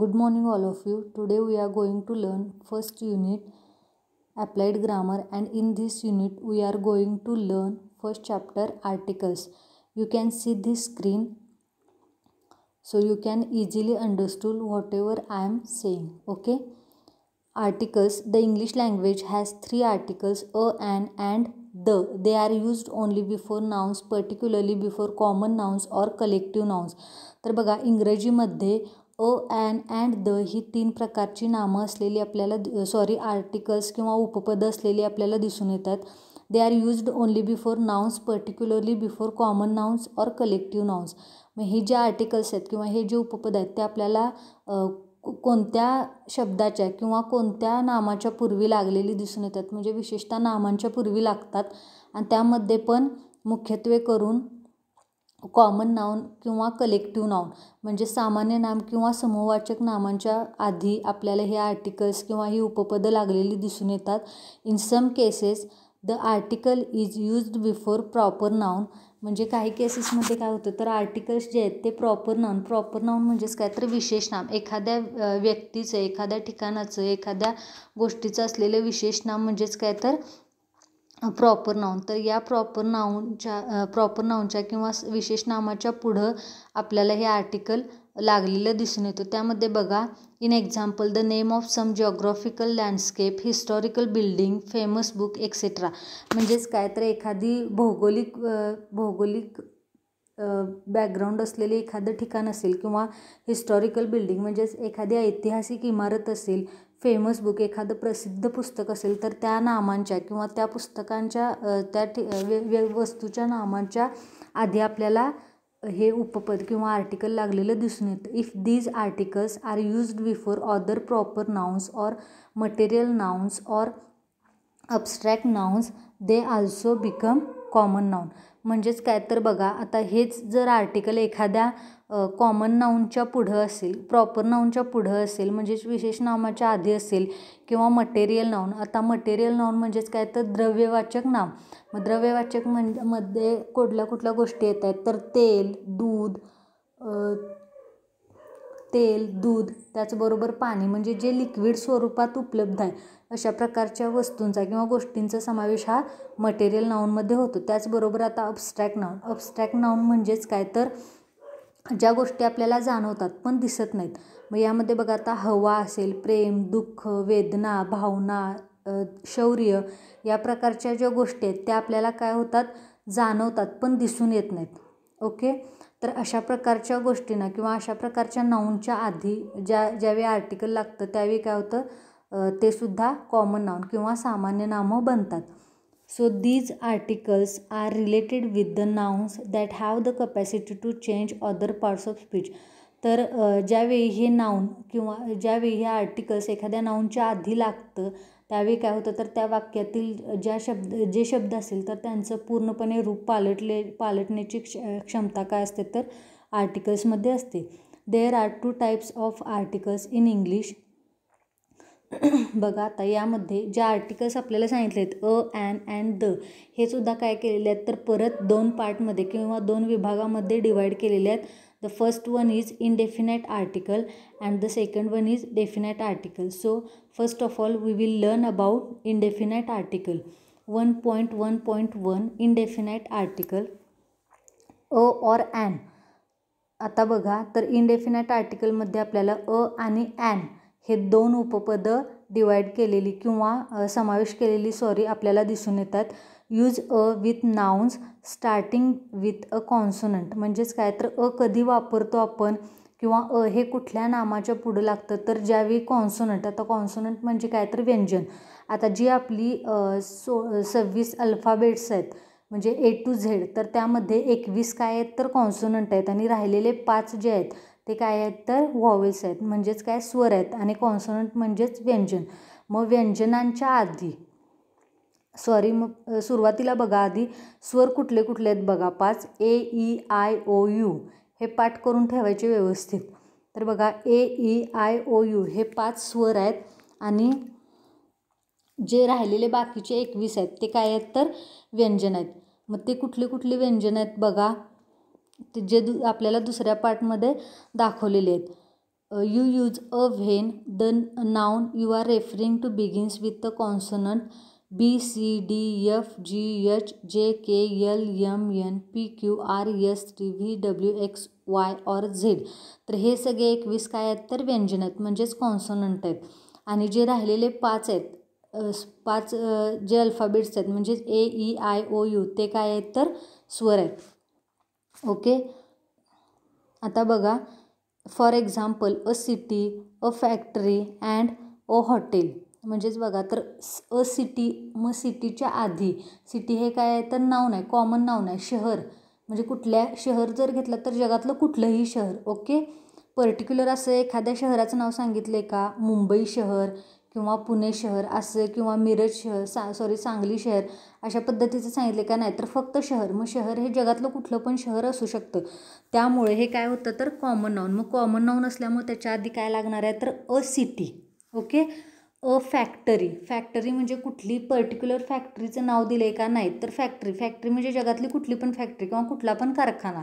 good morning all of you today we are going to learn first unit applied grammar and in this unit we are going to learn first chapter articles you can see this screen so you can easily understand whatever i am saying okay articles the english language has three articles a an and the they are used only before nouns particularly before common nouns or collective nouns तर बघा इंग्रजीमध्ये a an and the ही तीन प्रकारची नामं असलेली आपल्याला sorry articles किंवा उपपद असलेली आपल्याला दिसून येतात they are used only before nouns particularly before common nouns और कलेक्टिव्ह नाउन्स मग हे जे आर्टिकल्स आहेत किंवा हे जे उपपद आहेत ते आपल्याला कोणत्या शब्दाच्या किंवा कोणत्या नामाच्या पूर्वी लागलेली दिसून येतात म्हणजे विशेषतः नामांच्या पूर्वी लागतात आणि त्यामध्ये पण मुख्यत्वे करून कॉमन नाउन किंवा कलेक्टिव नाउन म्हणजे सामान्य नाम किंवा समूहवाचक नामांच्या आधी आपल्याला हे आर्टिकल्स किंवा ही उपपदं लागलेली दिसून येतात in some cases the article is used before proper noun म्हणजे काही केसेसमध्ये काय होतं तर आर्टिकल्स जे आहेत ते प्रॉपर नाउन प्रॉपर नाऊन म्हणजेच काय तर विशेष नाम एखाद्या व्यक्तीचं एखाद्या ठिकाणाचं एखाद्या गोष्टीचं असलेलं विशेष नाम म्हणजेच काय तर प्रॉपर नाउन तर या प्रॉपर नाउनच्या प्रॉपर नाउनच्या किंवा विशेष नामाच्या पुढं आपल्याला हे आर्टिकल लागलेलं दिसून येतं त्यामध्ये बघा in example the name of some geographical landscape historical building famous book etcetera म्हणजेच काय तर एखादी भौगोलिक भौगोलिक बॅकग्राऊंड असलेले एखादं ठिकाण असेल किंवा हिस्टॉरिकल बिल्डिंग म्हणजेच एखादी ऐतिहासिक इमारत असेल फेमस बुक एखादं प्रसिद्ध पुस्तक असेल तर त्या नामांच्या किंवा त्या पुस्तकांच्या त्या ठि वे व्य वस्तूच्या नामांच्या आधी आपल्याला हे उपपद किंवा आर्टिकल लागलेलं दिसून येतं if these articles are used before other proper nouns or material nouns or abstract nouns they also become common noun म्हणजेच काय तर बघा आता हेच जर आर्टिकल एखाद्या कॉमन नाऊनच्या पुढं असेल प्रॉपर नाऊनच्या पुढं असेल म्हणजेच विशेष नामाच्या आधी असेल किंवा मटेरियल नाऊन आता मटेरियल नाऊन म्हणजेच काय तर द्रव्यवाचक नाव मग द्रव्यवाचक म्हण मध्ये कुठल्या कुठल्या गोष्टी येत आहेत तर तेल दूध तेल दूध त्याचबरोबर पाणी म्हणजे जे लिक्विड स्वरूपात उपलब्ध आहे अशा प्रकारच्या वस्तूंचा किंवा गोष्टींचा समावेश हा मटेरियल नाऊनमध्ये होतो त्याचबरोबर आता अबस्ट्रॅक्ट नाऊन अबस्ट्रॅक्ट नाऊन म्हणजेच काय तर ज्या गोष्टी आपल्याला जाणवतात पण दिसत नाहीत मग यामध्ये बघा आता हवा असेल प्रेम दुःख वेदना भावना शौर्य या प्रकारच्या ज्या गोष्टी आहेत त्या आपल्याला काय होतात जाणवतात पण दिसून येत नाहीत ओके तर अशा प्रकारच्या गोष्टींना किंवा अशा प्रकारच्या नाऊनच्या आधी ज्या ज्यावेळी आर्टिकल लागतं त्यावेळी काय होतं ते सुद्धा कॉमन नाऊन किंवा सामान्य नामं बनतात so these articles are related with the nouns that have the capacity to change other parts of speech तर ज्यावेळी हे नाऊन किंवा ज्यावेळी हे आर्टिकल्स एखाद्या नाऊनच्या आधी लागतं त्यावेळी काय होतं तर त्या वाक्यातील ज्या शब्द जे शब्द असेल तर त्यांचं पूर्णपणे रूप पालटले पालटण्याची क्ष क्षमता काय असते तर आर्टिकल्समध्ये असते there are two types of articles in English बघा आता यामध्ये ज्या आर्टिकल्स आपल्याला सांगितले आहेत अ ॲन अँड द हे सुद्धा काय केलेले आहेत तर परत दोन पार्टमध्ये किंवा दोन विभागामध्ये डिवाईड केलेले आहेत the first one is indefinite article and the second one is definite article so first of all we will learn about indefinite article one point one point one article a or an आता बघा तर indefinite आर्टिकलमध्ये आपल्याला अ आणि an हे दोन उपपदं divide केलेली किंवा समावेश केलेली सॉरी आपल्याला दिसून येतात use a with nouns starting with a consonant म्हणजेच काय तर अ कधी वापरतो आपण किंवा अ हे कुठल्या नामाच्या पुढं लागतं तर ज्यावेळी कॉन्सोनंट आता कॉन्सोनंट म्हणजे काय तर व्यंजन आता जी आपली सो सव्वीस अल्फाबेट्स आहेत म्हणजे ए टू झेड तर त्यामध्ये एकवीस काय आहेत तर कॉन्सोनंट आहेत आणि राहिलेले पाच जे आहेत ते काय आहेत तर व्हॉवेल्स आहेत म्हणजेच काय स्वर आहेत आणि कॉन्सनंट म्हणजेच व्यंजन मग व्यंजनांच्या आधी सॉरी मग सुरुवातीला बघा आधी स्वर कुठले कुठले आहेत बघा पाच A E I O U हे पाठ करून ठेवायचे व्यवस्थित तर बघा A E I O U हे पाच स्वर आहेत आणि जे राहिलेले बाकीचे एकवीस आहेत ते काय आहेत तर व्यंजन आहेत मग ते कुठले कुठले व्यंजन आहेत बघा ते जे दु आपल्याला दुसऱ्या पार्टमध्ये दाखवलेले आहेत you use a when the noun you are referring to begins with the consonant B C D F G H J K L M N P Q R S T V W X Y or Z तर हे सगळे एकवीस काय आहेत तर व्यंजन आहेत म्हणजेच कॉन्सनंट आहेत आणि जे राहिलेले पाच आहेत पाच जे अल्फाबेट्स आहेत म्हणजेच A E I O U ते काय आहेत तर स्वर आहेत ओके आता बघा for example a city a factory and a hotel म्हणजेच बघा तर अ सिटी म सिटीच्या आधी सिटी हे काय आहे तर नाव नाही कॉमन नाव नाही शहर म्हणजे कुठल्या शहर जर घेतलं तर जगातलं कुठलंही शहर ओके पर्टिक्युलर असं एखाद्या शहराचं नाव सांगितलं का मुंबई शहर किंवा पुणे शहर असं किंवा मिरज शहर सा सॉरी सांगली शहर अशा पद्धतीचं सांगितले का नाही तर फक्त शहर मग शहर हे जगातलं कुठलं पण शहर असू शकतं त्यामुळे हे काय होतं तर कॉमन नाऊन मग कॉमन नाऊन असल्यामुळे त्याच्या आधी काय लागणार आहे तर a city okay a factory factory म्हणजे कुठली पर्टिक्युलर फॅक्टरीचं नाव दिलं आहे का नाही तर फॅक्टरी फॅक्टरी म्हणजे जगातली कुठली पण फॅक्टरी किंवा कुठला पण कारखाना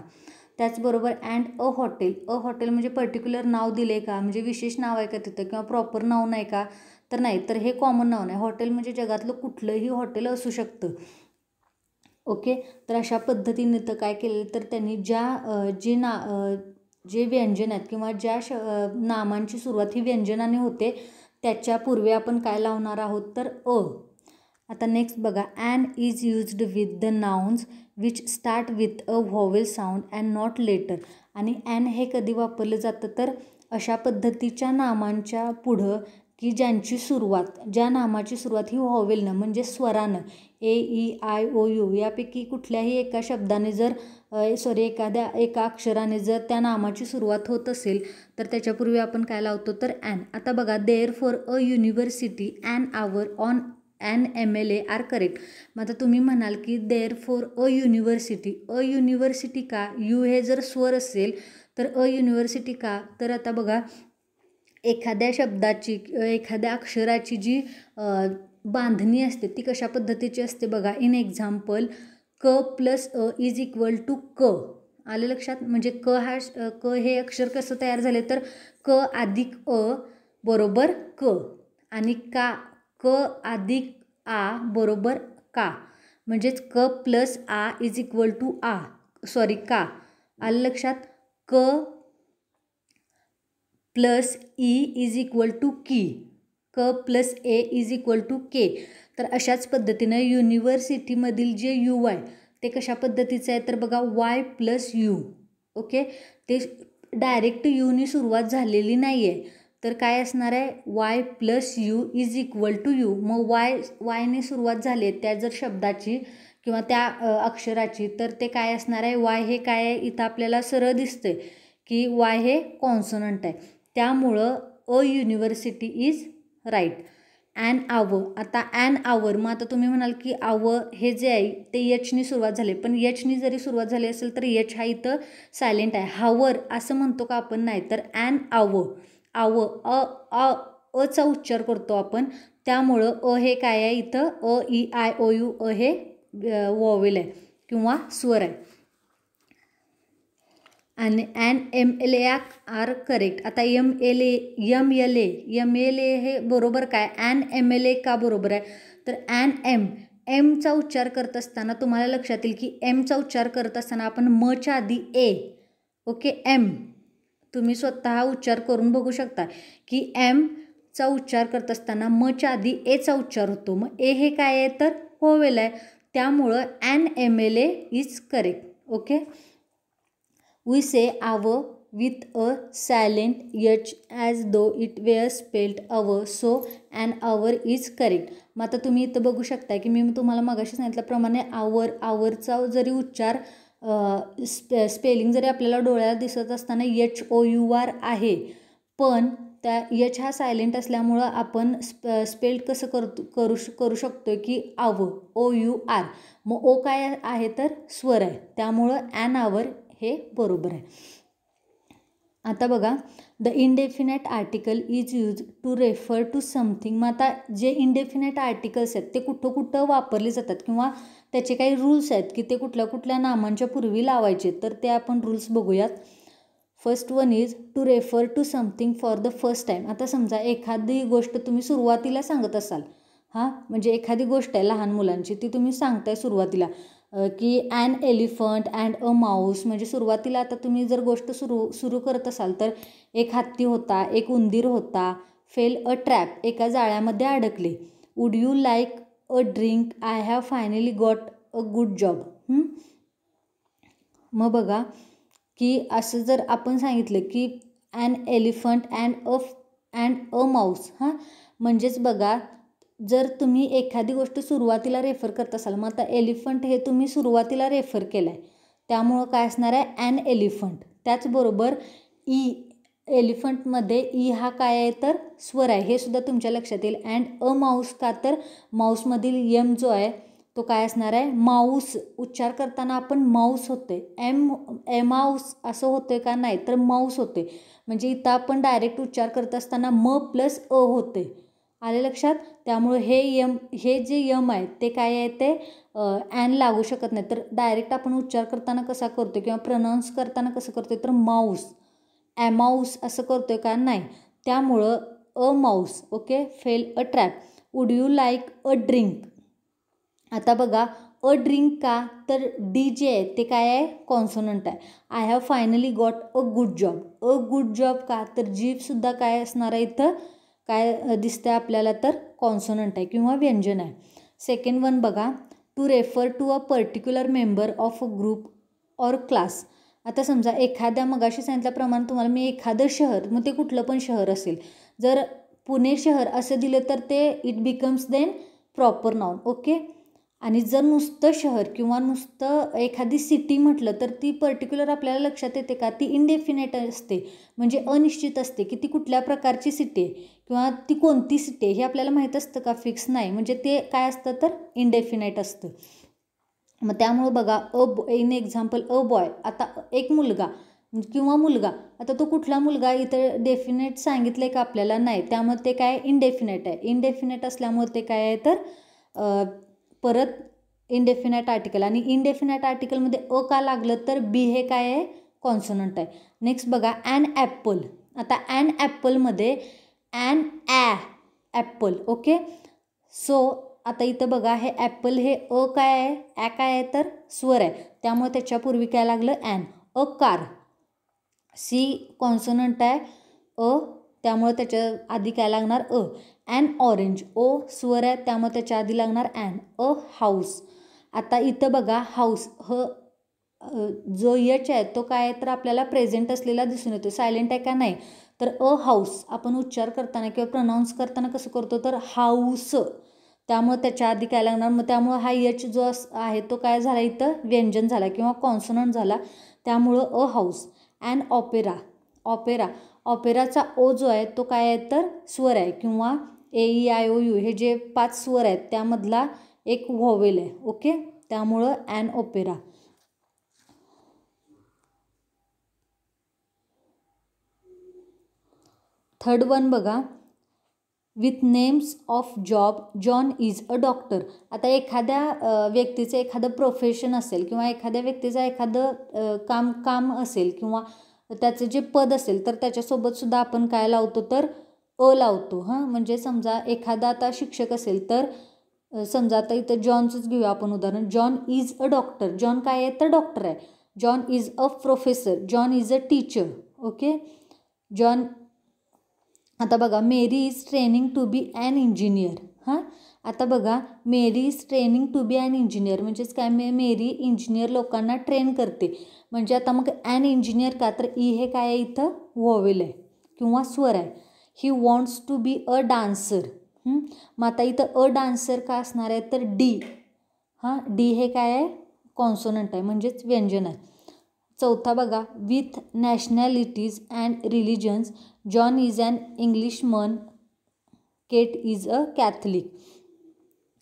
त्याचबरोबर and a hotel a hotel म्हणजे पर्टिक्युलर नाव दिले का म्हणजे विशेष नाव आहे का तिथं किंवा प्रॉपर नाव नाही का तर नाही तर हे कॉमन नाव नाही हॉटेल म्हणजे जगातलं कुठलंही हॉटेल असू शकतं ओके तर अशा पद्धतीने तर काय केलं तर त्यांनी ज्या जे ना जे व्यंजन आहेत किंवा ज्या श नामांची सुरुवात ही व्यंजनाने होते त्याच्यापूर्वी आपण काय लावणार आहोत तर अ आता नेक्स्ट बघा an is used with the nouns which start with a vowel sound and not letter आणि ॲन हे कधी वापरलं जातं तर अशा पद्धतीच्या नामांच्या पुढं की ज्यांची सुरुवात ज्या नामाची सुरुवात ही व्हॉवेलनं म्हणजे स्वरानं A E I O U यापैकी कुठल्याही एका शब्दाने जर सॉरी एखाद्या एका अक्षराने जर त्या नामाची सुरुवात होत असेल तर त्याच्यापूर्वी आपण काय लावतो तर ॲन आता बघा therefore a university an hour on an M L A are correct मग आता तुम्ही म्हणाल की therefore a university a university का यू हे जर स्वर असेल तर अ युनिव्हर्सिटी का तर आता बघा एखाद्या शब्दाची एखाद्या अक्षराची जी बांधणी असते ती कशा पद्धतीची असते बघा इन एक्झाम्पल क प्लस अ इज इक्वल टू क आलं लक्षात म्हणजे क हा क हे अक्षर कसं तयार झाले तर क अधिक अ बरोबर क आणि का क अधिक आ बरोबर का म्हणजेच क प्लस आ इज इक्वल टू आ सॉरी का आलं लक्षात क प्लस ई इज इक्वल टू की क प्लस ए इज इक्वल टू के तर अशाच पद्धतीनं युनिव्हर्सिटीमधील जे यू आहे ते कशा पद्धतीचं आहे तर बघा वाय प्लस यू ओके ते डायरेक्ट यूनी सुरुवात झालेली नाही आहे तर काय असणार आहे Y plus U is equal to U मग वाय वायने सुरुवात झाली आहे त्या जर शब्दाची किंवा त्या अक्षराची तर ते काय असणार आहे वाय हे काय आहे इथं आपल्याला सरळ दिसतंय की वाय हे कॉन्सोनंट आहे त्यामुळं a university is right an आव आता ॲन आवर मग आता तुम्ही म्हणाल की आव हे जे आहे ते यचनी सुरुवात झाले पण यचनी जरी सुरुवात झाली असेल तर यच हा इथं सायलेंट आहे हावर असं म्हणतो का आपण नाही तर ॲन आव आव अ अ अचा उच्चार करतो आपण त्यामुळं अ हे काय आहे इथं A E I O U अ हे वॉवेल आहे किंवा स्वर आहे आणि an M L A are correct आता M L A M L A M L A हे बरोबर काय ॲन एम एल ए का बरोबर आहे तर ॲन एम एमचा उच्चार करत असताना तुम्हाला लक्षात येईल की एमचा उच्चार करत असताना आपण मच्या आधी ए ओके एम तुम्ही स्वतः उच्चार करून बघू शकता की एमचा उच्चार करत असताना मच्या आधी एचा उच्चार होतो मग ए हे काय आहे तर होवेल आहे त्यामुळं an M L A is correct okay We say our with a silent h as though it were spelled our so an hour is correct मग आता तुम्ही इथं बघू शकता की मी तुम्हाला मगाशी सांगितल्याप्रमाणे आवर आवरचा जरी उच्चार स्पे स्पेलिंग जरी आपल्याला डोळ्याला दिसत असताना यच ओ यू आर आहे पण त्या यच हा सायलेंट असल्यामुळं आपण स्प स्पेल्ड कसं करतो करू करू शकतो की आव ओ यू आर मग ओ काय आहे तर स्वर आहे त्यामुळं ॲन आवर हे बरोबर आहे आता बघा the indefinite article is use to refer to something मग आता जे इनडेफिनेट आर्टिकल्स आहेत ते कुठं कुठं वापरले जातात किंवा त्याचे काही रूल्स आहेत की ते कुठल्या कुठल्या नामांच्या पूर्वी लावायचे तर ते आपण रूल्स बघूयात first one is to refer to something for the first time आता समजा एखादी गोष्ट तुम्ही सुरुवातीला सांगत असाल हां म्हणजे एखादी गोष्ट आहे लहान मुलांची ती तुम्ही सांगताय सुरुवातीला की an elephant and a mouse म्हणजे सुरुवातीला आता तुम्ही जर गोष्ट सुरू सुरू करत असाल तर एक हत्ती होता एक उंदीर होता फेल अ ट्रॅप एका जाळ्यामध्ये अडकले would you like a drink I have finally got a good job मग बघा की असं जर आपण सांगितलं की an elephant and a and a mouse हां म्हणजेच बघा जर तुम्ही एखादी गोष्ट सुरुवातीला रेफर करत असाल मग आता एलिफंट हे तुम्ही सुरुवातीला रेफर केलं आहे त्यामुळं काय असणार आहे ॲन एलिफंट त्याचबरोबर ई एलिफंटमध्ये ई हा काय आहे तर स्वर आहे हे सुद्धा तुमच्या लक्षात येईल अँड अ माऊस का तर माऊसमधील यम जो आहे तो काय असणार आहे माऊस उच्चार करताना आपण माऊस होते एम एमाऊस असं होते का नाही तर माऊस होते म्हणजे इथं आपण डायरेक्ट उच्चार करत असताना म प्लस अ होते आले लक्षात त्यामुळं हे यम हे जे यम आहे ते काय आहे ते ॲन लागू शकत नाही तर डायरेक्ट आपण उच्चार करताना कसा करतो किंवा प्रनाऊन्स करताना कसं करतो तर माऊस ॲमाऊस असं करतो आहे का नाही त्यामुळं a mouse okay fell a trap would you like a drink आता बघा अ ड्रिंक का तर डी जे आहे ते काय आहे कॉन्सोनंट आहे I have finally got a good job a good job का तर जीपसुद्धा काय असणार आहे इथं काय दिसतं आपल्याला तर कॉन्सोनंट आहे किंवा व्यंजन आहे सेकंड वन बघा to refer to a particular member of a group or class आता समजा एखाद्या मगाशी सांगितल्याप्रमाणे तुम्हाला मी एखादं शहर मग ते कुठलं पण शहर असेल जर पुणे शहर असं दिलं तर ते it becomes then proper noun okay आणि जर नुसतं शहर किंवा नुसतं एखादी सिटी म्हटलं तर ती पर्टिक्युलर आपल्याला लक्षात येते का ती इनडेफिनेट असते म्हणजे अनिश्चित असते की ती कुठल्या प्रकारची सिटी आहे किंवा ती कोणती सीट आहे हे आपल्याला माहीत असतं का फिक्स नाही म्हणजे ते काय असतं तर इनडेफिनेट असतं मग त्यामुळं बघा a in example a boy आता एक मुलगा किंवा मुलगा आता तो कुठला मुलगा इथं डेफिनेट सांगितलं आहे का आपल्याला नाही त्यामुळे ते काय इनडेफिनेट आहे इनडेफिनेट असल्यामुळे ते काय आहे तर परत इनडेफिनेट आर्टिकल आणि इनडेफिनेट आर्टिकलमध्ये अ का लागलं तर बी हे काय आहे कॉन्सोनंट आहे नेक्स्ट बघा ॲन ॲपल आता ॲन ॲपलमध्ये and a apple okay so आता इथं बघा हे ॲप्पल हे अ काय आहे ॲ काय आहे तर स्वर आहे त्यामुळे त्याच्यापूर्वी काय लागलं an a car C consonant आहे अ त्यामुळे त्याच्या आधी काय लागणार अ ॲन ऑरेंज ओ स्वर आहे त्यामुळे त्याच्या आधी लागणार ॲन अ हाऊस आता इथं बघा हाऊस ह जो यच आहे तो काय आहे तर आपल्याला प्रेझेंट असलेला दिसून येतो सायलेंट आहे का नाही तर अ हाऊस आपण उच्चार करताना किंवा प्रनाऊन्स करताना कसं करतो तर हाऊस त्यामुळं त्याच्या आधी काय लागणार मग त्यामुळं हा यच जो अस आहे तो काय झाला इथं व्यंजन झाला किंवा कॉन्सनंट झाला त्यामुळं a house and opera opera ऑपेराचा ओ जो आहे तो काय आहे तर स्वर आहे किंवा A E I O U हे जे पाच स्वर आहेत त्यामधला एक व्हॉवेल आहे ओके त्यामुळं अँड ओपेरा थर्ड वन बघा with names of job John is a doctor आता एखाद्या व्यक्तीचं एखादं प्रोफेशन असेल किंवा एखाद्या व्यक्तीचं एखादं काम काम असेल किंवा त्याचं जे पद असेल तर त्याच्यासोबतसुद्धा सुद्धा आपण काय लावतो तर अ लावतो हां म्हणजे समजा एखादा आता शिक्षक असेल तर समजा आता इथं जॉनचंच घेऊया आपण उदाहरण John is a doctor John काय आहे तर डॉक्टर आहे John is a professor John is a teacher okay John आता बघा Mary is training to be an engineer हां आता बघा Mary is training to be an engineer म्हणजेच काय मे मेरी इंजिनियर लोकांना ट्रेन करते म्हणजे आता मग ॲन इंजिनियर का तर ई हे काय आहे इथं वॉवेल आहे किंवा स्वर आहे he wants to be a dancer मग आता इथं अ डान्सर का असणार आहे तर डी हां डी हे काय आहे कॉन्सोनंट आहे म्हणजेच व्यंजन आहे चौथा बघा with nationalities and religions John is Englishman Kate is a Catholic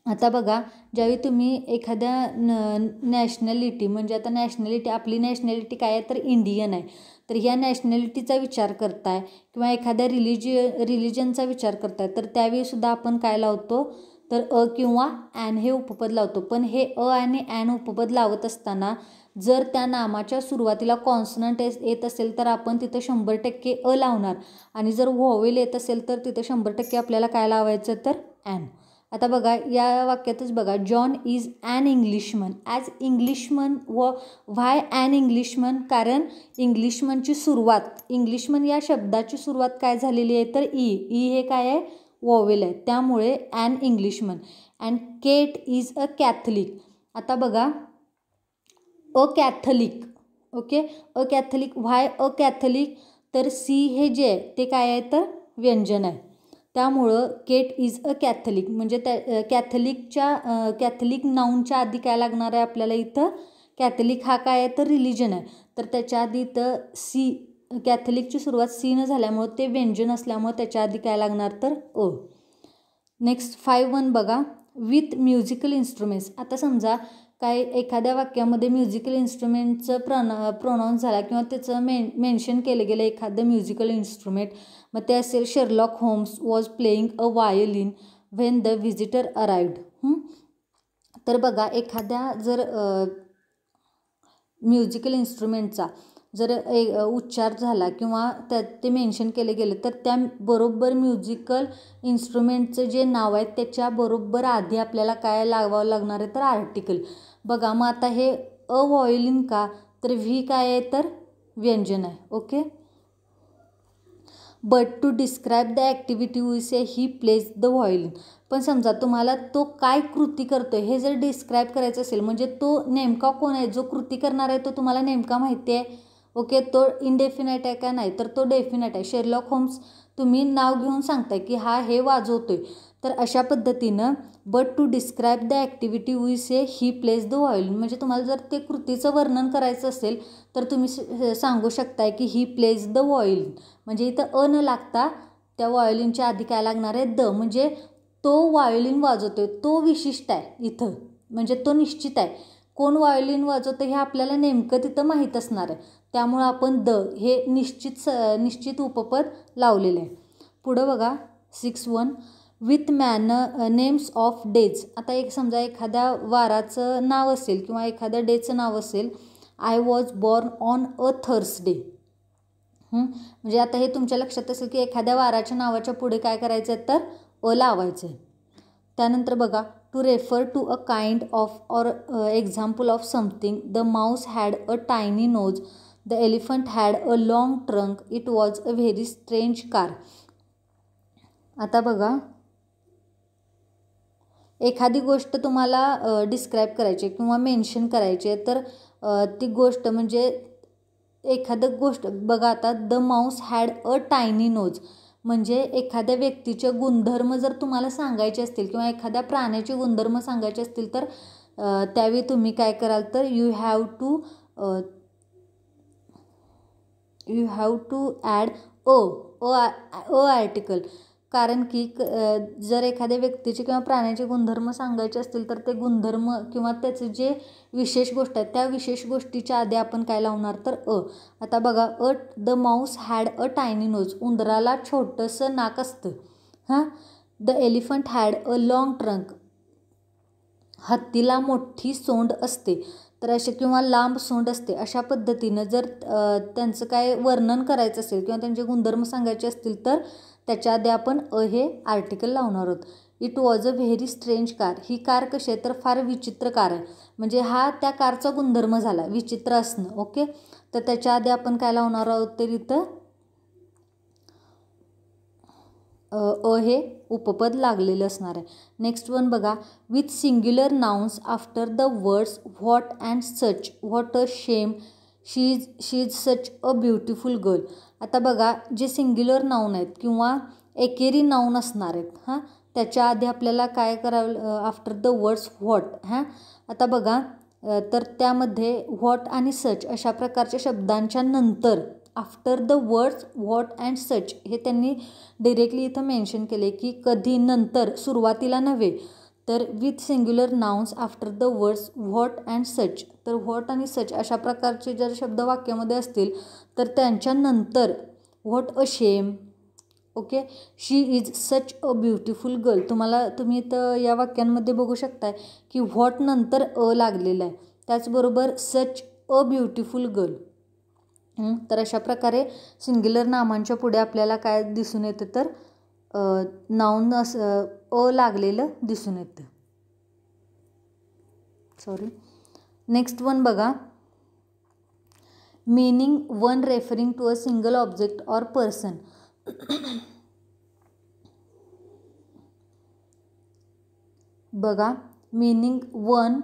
आता बघा ज्यावेळी तुम्ही एखाद्या न नॅशनॅलिटी म्हणजे आता नॅशनॅलिटी आपली नॅशनॅलिटी काय आहे तर इंडियन आहे तर ह्या नॅशनॅलिटीचा विचार करताय किंवा एखाद्या रिलिजि रिलिजनचा विचार करताय तर त्यावेळीसुद्धा आपण काय लावतो तर अ किंवा ॲन हे उपपद लावतो पण हे अ आणि ॲन उपपद लावत असताना जर त्या नामाच्या सुरुवातीला कॉन्सनंट येत असेल तर आपण तिथं शंभर टक्के अ लावणार आणि जर व्हॉवेल येत असेल तर तिथं शंभर टक्के आपल्याला काय लावायचं तर ॲन आता बघा या वाक्यातच बघा John is an Englishman as Englishman व व्हाय ॲन इंग्लिशमन कारण इंग्लिशमनची सुरुवात इंग्लिशमन या शब्दाची सुरुवात काय झालेली आहे तर ई e. ई e हे काय आहे वॉवेल आहे त्यामुळे an Englishman and Kate is a Catholic आता बघा a Catholic okay a Catholic why a Catholic तर सी हे जे आहे ते काय आहे तर व्यंजन आहे त्यामुळं केट इज अ कॅथलिक म्हणजे त्या कॅथलिकच्या कॅथलिक नाऊनच्या आधी काय लागणार आहे आपल्याला इथं कॅथलिक हा काय आहे तर रिलिजन आहे तर त्याच्या आधी इथं सी कॅथलिकची सुरुवात सीनं झाल्यामुळं ते व्यंजन असल्यामुळं त्याच्या आधी काय लागणार तर अ नेक्स्ट फाईव्ह वन बघा विथ म्युझिकल इन्स्ट्रुमेंट्स आता समजा काय एखाद्या वाक्यामध्ये म्युझिकल इन्स्ट्रुमेंटचं प्रन प्रोनाऊन्स झाला किंवा त्याचं मेन मेन्शन केलं गेलं एखादं म्युझिकल इन्स्ट्रुमेंट मग ते असेल Sherlock Holmes was playing a violin when the visitor arrived तर बघा एखाद्या जर म्युझिकल इन्स्ट्रुमेंटचा जर ए उच्चार झाला किंवा त्यात ते मेन्शन केले गेले तर त्या बरोबर म्युझिकल इन्स्ट्रुमेंटचं जे नाव आहे त्याच्याबरोबर आधी आपल्याला काय लागवावं लागणार आहे तर आर्टिकल बघा मग आता हे अ व्हॉयलिन का तर व्ही काय आहे तर व्यंजन आहे okay but to describe the activity we say he plays the violin पण समजा तुम्हाला तो काय कृती करतो हे जर डिस्क्राईब करायचं असेल म्हणजे तो नेमका कोण आहे जो कृती करणार आहे तो तुम्हाला नेमका माहिती आहे ओके तो इनडेफिनेट आहे का नाही तर तो डेफिनेट आहे शेरलॉक होम्स तुम्ही नाव घेऊन सांगताय की हा हे वाजवतो आहे तर अशा पद्धतीनं but to describe the activity we say he plays the oil म्हणजे तुम्हाला जर ते कृतीचं वर्णन करायचं असेल तर तुम्ही सांगू शकताय की ही प्लेस द ऑइल म्हणजे इथं अ न लागता त्या वॉयोलिनच्या आधी काय लागणार आहे द म्हणजे तो वाजवतो वाजवतोय तो विशिष्ट आहे इथं म्हणजे तो निश्चित आहे कोण व्हायोलिन वाजवतं हे आपल्याला नेमकं तिथं माहीत असणार आहे त्यामुळं आपण द हे निश्चित स निश्चित उपपद लावलेलं आहे पुढं बघा six one with man names of days आता एक समजा एखाद्या वाराचं नाव असेल किंवा एखाद्या डेचं नाव असेल I was born on a Thursday म्हणजे आता हे तुमच्या लक्षात असेल की एखाद्या वाराच्या नावाच्या पुढे काय करायचं आहे तर अ लावायचं आहे त्यानंतर बघा to refer to a kind of or example of something the mouse had a tiny nose the elephant had a long trunk it was a very strange car आता बघा एखादी गोष्ट तुम्हाला डिस्क्राईब करायची किंवा मेन्शन करायची आहे तर ती गोष्ट म्हणजे एखादं गोष्ट बघा आता the mouse had a tiny nose म्हणजे एखाद्या व्यक्तीचे गुणधर्म जर तुम्हाला सांगायचे असतील किंवा एखाद्या प्राण्याचे गुणधर्म सांगायचे असतील तर त्यावेळी तुम्ही काय कराल तर you have to you have to add O O article कारण की जर एखाद्या व्यक्तीचे किंवा प्राण्याचे गुणधर्म सांगायचे असतील तर ते गुणधर्म किंवा त्याचे जे विशेष गोष्ट आहेत त्या विशेष गोष्टीच्या आधी आपण काय लावणार तर अ आता बघा a the mouse had a tiny nose उंदराला छोटंसं नाक असतं हां the elephant had a long trunk हत्तीला मोठी सोंड असते तर असे किंवा लांब सोंड असते अशा पद्धतीनं जर त्यांचं काय वर्णन करायचं असेल किंवा त्यांचे गुणधर्म सांगायचे असतील तर त्याच्या आधी आपण अ हे आर्टिकल लावणार आहोत it was a very strange car ही कार कशी आहे तर फार विचित्र कार आहे म्हणजे हा त्या कारचा गुणधर्म झाला विचित्र असणं ओके तर त्याच्या आधी आपण काय लावणार आहोत तर इथं अ हे उपपद लागलेलं असणार आहे नेक्स्ट वन बघा with singular nouns after the words what and such what a shame she is she is such a beautiful girl आता बघा जे सिंग्युलर नाऊन आहेत किंवा एकेरी नाऊन असणार आहेत हां त्याच्या आधी आपल्याला काय करावं आफ्टर द वर्ड्स व्हॉट हां आता बघा तर त्यामध्ये व्हॉट आणि सच अशा प्रकारच्या शब्दांच्या नंतर after the words what and such हे त्यांनी डिरेक्टली इथं मेन्शन केले की कधी नंतर सुरुवातीला नव्हे तर with singular nouns after the words what and such तर व्हॉट आणि सच अशा प्रकारचे जर शब्द वाक्यामध्ये असतील तर त्यांच्यानंतर what a shame okay she is such a beautiful girl तुम्हाला तुम्ही इथं या वाक्यांमध्ये बघू शकताय की व्हॉट नंतर अ लागलेलं आहे त्याचबरोबर सच अ ब्युटिफुल गर्ल तर अशा प्रकारे सिंग्युलर नामांच्या पुढे आपल्याला काय दिसून येतं तर नाऊन असं अ लागलेलं दिसून येतं सॉरी नेक्स्ट वन बघा meaning one referring to a single object or person बघा meaning one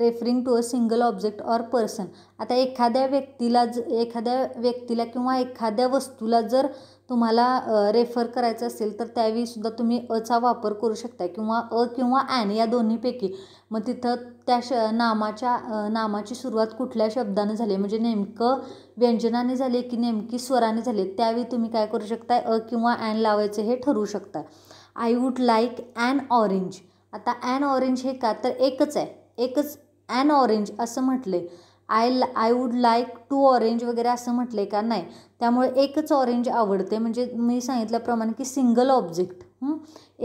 referring to a single object or person आता एखाद्या व्यक्तीला ज एखाद्या व्यक्तीला किंवा एखाद्या वस्तूला जर तुम्हाला रेफर करायचं असेल तर त्यावेळीसुद्धा तुम्ही अचा वापर करू शकता किंवा अ किंवा ॲन या दोन्हीपैकी मग तिथं त्या श नामाच्या नामाची सुरुवात कुठल्या शब्दाने झाली म्हणजे नेमकं व्यंजनाने झाले की नेमकी स्वराने झाले त्यावेळी तुम्ही काय करू शकताय अ किंवा ॲन लावायचं हे ठरवू शकता I would like an orange आता ॲन ऑरेंज हे का तर एकच आहे एकच ॲन ऑरेंज असं म्हटले I I would like to orange वगैरे असं म्हटले का नाही त्यामुळे एकच ऑरेंज आवडते म्हणजे मी सांगितल्याप्रमाणे की सिंगल ऑब्जेक्ट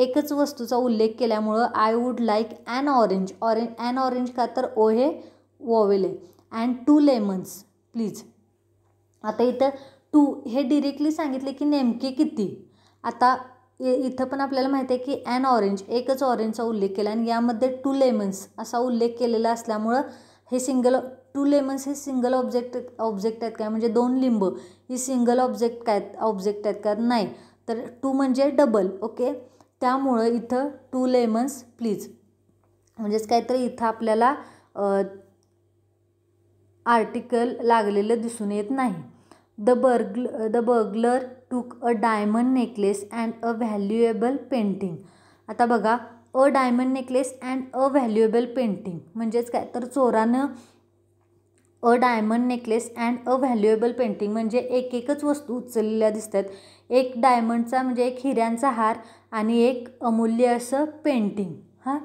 एकच वस्तूचा उल्लेख केल्यामुळं I would like an orange orange an orange का तर ओ हे vowel and two lemons please आता इथं टू हे डिरेक्टली सांगितले की नेमके किती आता इथं पण आपल्याला माहिती आहे की ॲन ऑरेंज एकच ऑरेंजचा उल्लेख केला आणि यामध्ये टू लेमन्स असा उल्लेख केलेला असल्यामुळं हे सिंगल टू लेमन्स हे सिंगल ऑब्जेक्ट ऑब्जेक्ट आहेत काय म्हणजे दोन लिंब ही सिंगल ऑब्जेक्ट काय ऑब्जेक्ट आहेत का नाही तर टू म्हणजे डबल ओके त्यामुळं इथं टू लेमन्स प्लीज म्हणजेच तर इथं आपल्याला आर्टिकल लागलेलं दिसून येत नाही the burgle the burglar took a diamond necklace and a valuable painting आता बघा a diamond necklace and a valuable painting म्हणजेच काय तर चोरानं a diamond necklace and a valuable painting म्हणजे एक एकच वस्तू उचललेल्या दिसतात एक डायमंडचा म्हणजे एक हिऱ्यांचा हार आणि एक अमूल्य असं पेंटिंग हां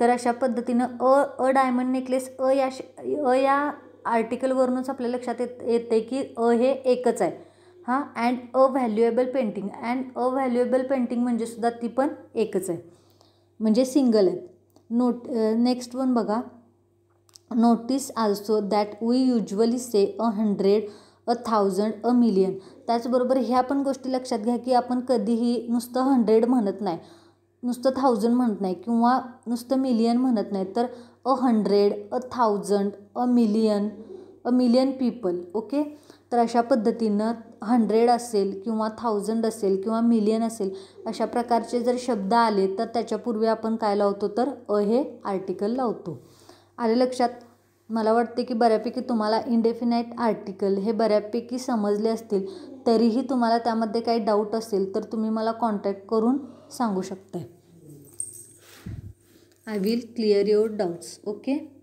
तर अशा पद्धतीनं अ अ डायमंड नेकलेस अ या अ या आर्टिकलवरूनच आपल्या लक्षात येत येते की अ हे एकच आहे हां and a valuable painting and a valuable painting म्हणजे सुद्धा ती पण एकच आहे म्हणजे सिंगल आहेत नोट नेक्स्ट वन बघा notice also that we usually say a hundred a thousand a million त्याचबरोबर ह्या पण गोष्टी लक्षात घ्या की आपण कधीही नुसतं हंड्रेड म्हणत नाही नुसतं थाउजंड म्हणत नाही किंवा नुसतं मिलियन म्हणत नाही तर a hundred a thousand a million a million people okay तर अशा पद्धतीनं हंड्रेड असेल किंवा थाउजंड असेल किंवा मिलियन असेल अशा प्रकारचे जर शब्द आले तर त्याच्यापूर्वी आपण काय लावतो तर अ हे आर्टिकल लावतो आले लक्षात मला वाटते की बऱ्यापैकी तुम्हाला इंडेफिनाईट आर्टिकल हे बऱ्यापैकी समजले असतील तरीही तुम्हाला त्यामध्ये काही डाऊट असेल तर तुम्ही मला कॉन्टॅक्ट करून सांगू शकताय I will clear your doubts okay